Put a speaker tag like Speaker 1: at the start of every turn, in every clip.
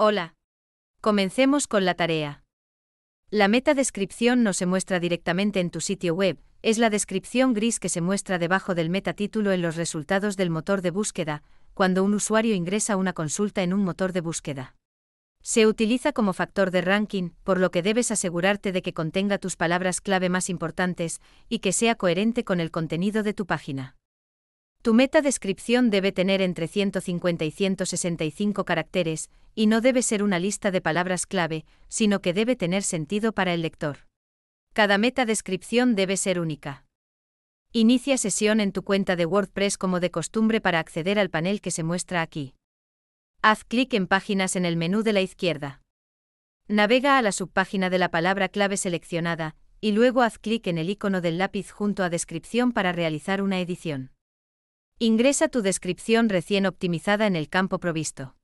Speaker 1: Hola. Comencemos con la tarea. La meta descripción no se muestra directamente en tu sitio web, es la descripción gris que se muestra debajo del metatítulo en los resultados del motor de búsqueda, cuando un usuario ingresa una consulta en un motor de búsqueda. Se utiliza como factor de ranking, por lo que debes asegurarte de que contenga tus palabras clave más importantes y que sea coherente con el contenido de tu página. Tu meta descripción debe tener entre 150 y 165 caracteres, y no debe ser una lista de palabras clave, sino que debe tener sentido para el lector. Cada meta descripción debe ser única. Inicia sesión en tu cuenta de WordPress como de costumbre para acceder al panel que se muestra aquí. Haz clic en Páginas en el menú de la izquierda. Navega a la subpágina de la palabra clave seleccionada, y luego haz clic en el icono del lápiz junto a Descripción para realizar una edición. Ingresa tu descripción recién optimizada en el campo provisto.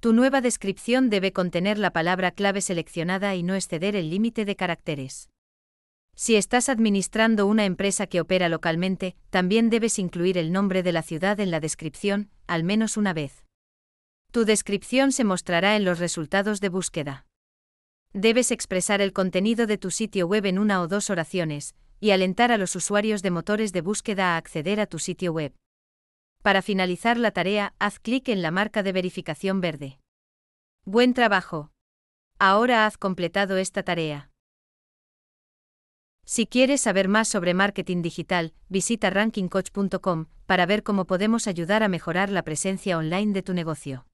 Speaker 1: Tu nueva descripción debe contener la palabra clave seleccionada y no exceder el límite de caracteres. Si estás administrando una empresa que opera localmente, también debes incluir el nombre de la ciudad en la descripción, al menos una vez. Tu descripción se mostrará en los resultados de búsqueda. Debes expresar el contenido de tu sitio web en una o dos oraciones, y alentar a los usuarios de motores de búsqueda a acceder a tu sitio web. Para finalizar la tarea, haz clic en la marca de verificación verde. Buen trabajo. Ahora has completado esta tarea. Si quieres saber más sobre marketing digital, visita rankingcoach.com para ver cómo podemos ayudar a mejorar la presencia online de tu negocio.